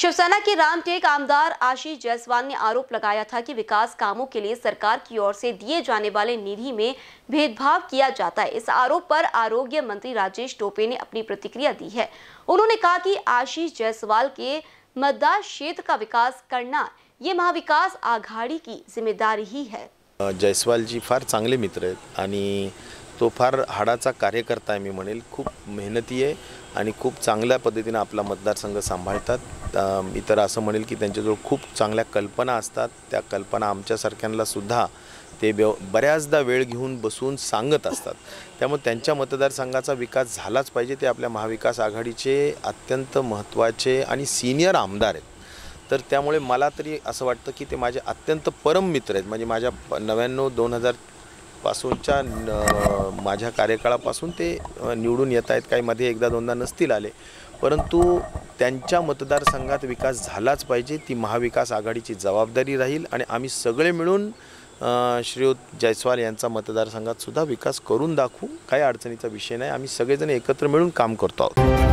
शिवसेना के रामटेक आमदार आशीष जायसवाल ने आरोप लगाया था कि विकास कामों के लिए सरकार की ओर से दिए जाने वाले निधि में भेदभाव किया जाता है इस आरोप पर आरोग्य मंत्री राजेश टोपे ने अपनी प्रतिक्रिया दी है उन्होंने कहा कि आशीष जायसवाल के मद्दा क्षेत्र का विकास करना ये महाविकास आघाडी की जिम्मेदारी ही है जायसवाल जी फार चांगले मित्र है तो फार हाडाचा कार्यकर्ता आहे मी म्हणेल खूप मेहनती आहे आणि खूप चांगल्या पद्धतीनं आपला मतदारसंघ सांभाळतात मी तर असं म्हणेल की त्यांच्याजवळ खूप चांगल्या कल्पना असतात त्या कल्पना आमच्यासारख्यांनासुद्धा ते व्यव बऱ्याचदा वेळ घेऊन बसून सांगत असतात त्यामुळे त्यांच्या मतदारसंघाचा विकास झालाच पाहिजे ते आपल्या महाविकास आघाडीचे अत्यंत महत्त्वाचे आणि सिनियर आमदार आहेत तर त्यामुळे मला तरी असं वाटतं की ते माझे अत्यंत परम मित्र आहेत म्हणजे माझ्या नव्याण्णव दोन हजार पासूनच्या माझ्या कार्यकाळापासून ते निवडून येत आहेत काही मध्ये एकदा दोनदा नसतील आले परंतु त्यांच्या मतदारसंघात विकास झालाच पाहिजे ती महाविकास आघाडीची जबाबदारी राहील आणि आम्ही सगळे मिळून श्रीयुत जयस्वाल यांचा मतदारसंघातसुद्धा सुद्धा विकास करून दाखवू काही अडचणीचा विषय नाही आम्ही सगळेजण एकत्र मिळून काम करतो आहोत